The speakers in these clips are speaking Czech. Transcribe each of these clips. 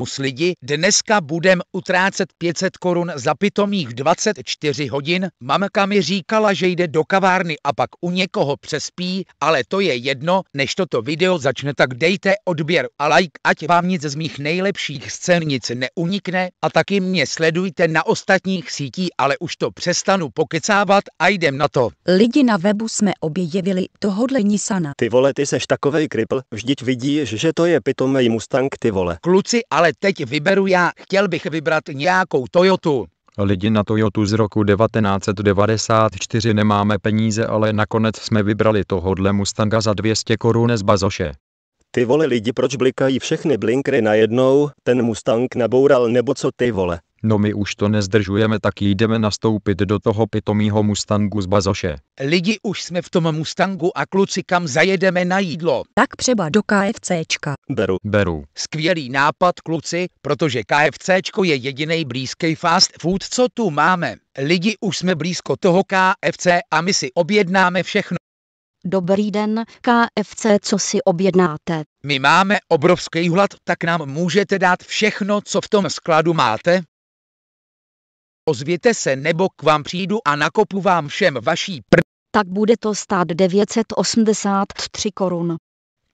čus lidi, dneska budem utrácet 500 korun za pitomých 24 hodin, mamka mi říkala, že jde do kavárny a pak u někoho přespí, ale to je jedno, než toto video začne, tak dejte odběr a like, ať vám nic z mých nejlepších scénic neunikne a taky mě sledujte na ostatních sítí, ale už to přestanu pokecávat a jdem na to. Lidi na webu jsme objevili tohodle Nisana. Ty vole, ty seš takovej kripl, vždyť vidíš, že to je pitomej Mustang, ty vole. Kluci, ale ale teď vyberu já, chtěl bych vybrat nějakou Toyotu. Lidi na Toyotu z roku 1994 nemáme peníze, ale nakonec jsme vybrali tohodle Mustanga za 200 korun z bazoše. Ty vole lidi, proč blikají všechny blinkry najednou, ten Mustang naboural nebo co ty vole? No my už to nezdržujeme, tak jdeme nastoupit do toho pitomýho Mustangu z Bazoše. Lidi už jsme v tom Mustangu a kluci kam zajedeme na jídlo. Tak třeba do KFCčka. Beru. Beru. Skvělý nápad, kluci, protože KFCčko je jediný blízký fast food, co tu máme. Lidi už jsme blízko toho KFC a my si objednáme všechno. Dobrý den, KFC, co si objednáte? My máme obrovský hlad, tak nám můžete dát všechno, co v tom skladu máte? ozvěte se nebo k vám přijdu a nakopu vám všem vaší pr... Tak bude to stát 983 korun.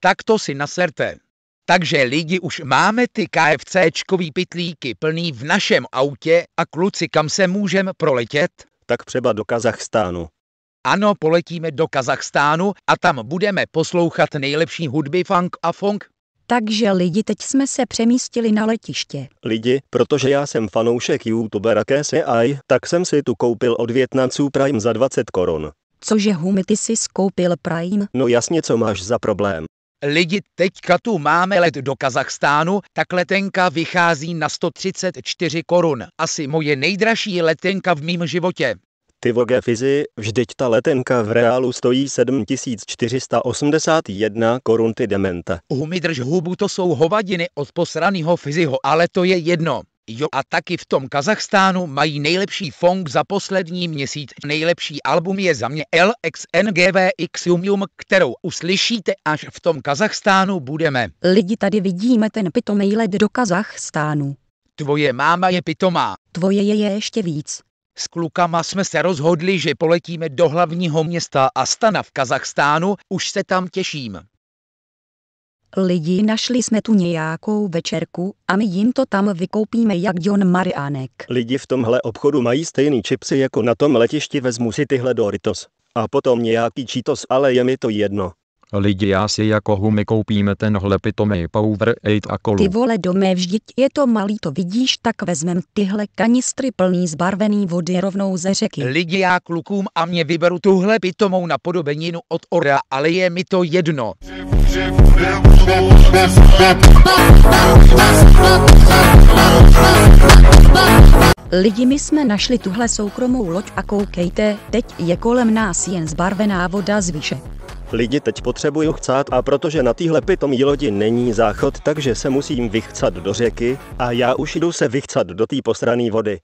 Tak to si naserte. Takže lidi už máme ty KFCčkový pitlíky plný v našem autě a kluci kam se můžem proletět? Tak třeba do Kazachstánu. Ano, poletíme do Kazachstánu a tam budeme poslouchat nejlepší hudby funk a funk takže lidi, teď jsme se přemístili na letiště. Lidi, protože já jsem fanoušek youtubera KSI, tak jsem si tu koupil od Větnanců Prime za 20 korun. Cože Humi, ty jsi skoupil Prime? No jasně, co máš za problém. Lidi, teďka tu máme let do Kazachstánu, tak letenka vychází na 134 korun. Asi moje nejdražší letenka v mém životě. Ty vogefizi, vždyť ta letenka v reálu stojí 7481 korun ty dementa. Humi drž hubu, to jsou hovadiny od posranýho fyziho, ale to je jedno. Jo a taky v tom Kazachstánu mají nejlepší funk za poslední měsíc. Nejlepší album je za mě LXNGVX Yumium, kterou uslyšíte až v tom Kazachstánu budeme. Lidi tady vidíme ten pitomý led do Kazachstánu. Tvoje máma je pitomá. Tvoje je ještě víc. S klukama jsme se rozhodli, že poletíme do hlavního města Astana v Kazachstánu, už se tam těším. Lidi našli jsme tu nějakou večerku a my jim to tam vykoupíme jak John Marianek. Lidi v tomhle obchodu mají stejný čipsy jako na tom letišti vezmu si tyhle Doritos. A potom nějaký čítos, ale je mi to jedno. Lidi já si jako humy koupíme tenhle pitomej Power Eight a kolu. Ty vole domé vždyť je to malý to vidíš tak vezmem tyhle kanistry plný zbarvený vody rovnou ze řeky. Lidi já klukům a mě vyberu tuhle pitomou napodobeninu od Ora, ale je mi to jedno. Lidi my jsme našli tuhle soukromou loď a koukejte, teď je kolem nás jen zbarvená voda z výše. Lidi teď potřebuju chcát a protože na téhle pitomí lodi není záchod, takže se musím vychcat do řeky a já už jdu se vychcat do té posrané vody.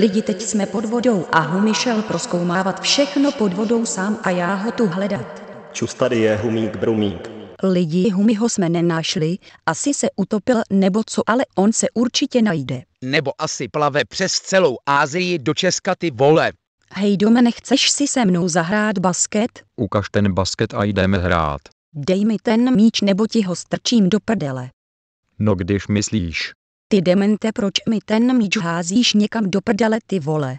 Lidi teď jsme pod vodou a Humi šel proskoumávat všechno pod vodou sám a já ho tu hledat. Čus tady je Humík Brumík. Lidi Humiho jsme nenašli, asi se utopil nebo co, ale on se určitě najde. Nebo asi plave přes celou Ázii do Česka ty vole. Hej Dome, nechceš si se mnou zahrát basket? Ukaž ten basket a jdeme hrát. Dej mi ten míč nebo ti ho strčím do prdele. No když myslíš. Ty demente, proč mi ten míč házíš někam do prdele ty vole?